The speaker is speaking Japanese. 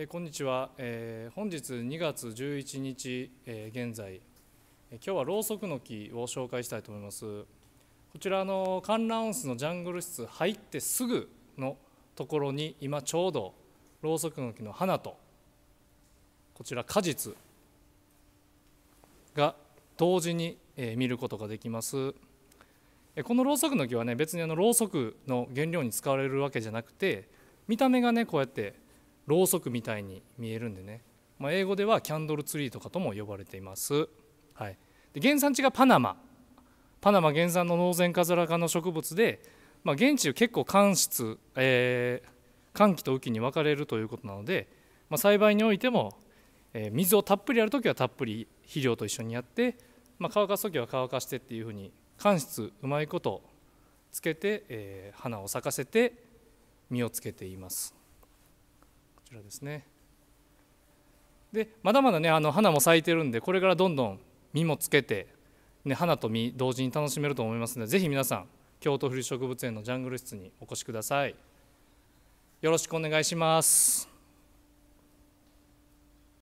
えこんにちは、え本日2月11日、え現在、え今日はろうそくの木を紹介したいと思いますこちらの観覧温室のジャングル室入ってすぐのところに今ちょうどろうそくの木の花とこちら果実が同時に、え見ることができますこのろうそくの木はね別にあのろうそくの原料に使われるわけじゃなくて見た目がねこうやってろうそくみたいに見えるんでね、まあ、英語ではキャンドルツリーとかとも呼ばれています、はい、で原産地がパナマパナマ原産のノウゼンカズラ科の植物で、まあ、現地結構寒湿、えー、寒気と雨季に分かれるということなので、まあ、栽培においても、えー、水をたっぷりやるときはたっぷり肥料と一緒にやって、まあ、乾かすときは乾かしてっていうふうに寒湿うまいことつけて、えー、花を咲かせて実をつけています。ちらですねでまだまだねあの花も咲いてるんでこれからどんどん実もつけて、ね、花と実同時に楽しめると思いますのでぜひ皆さん京都府立植物園のジャングル室にお越しくださいよろしくお願いします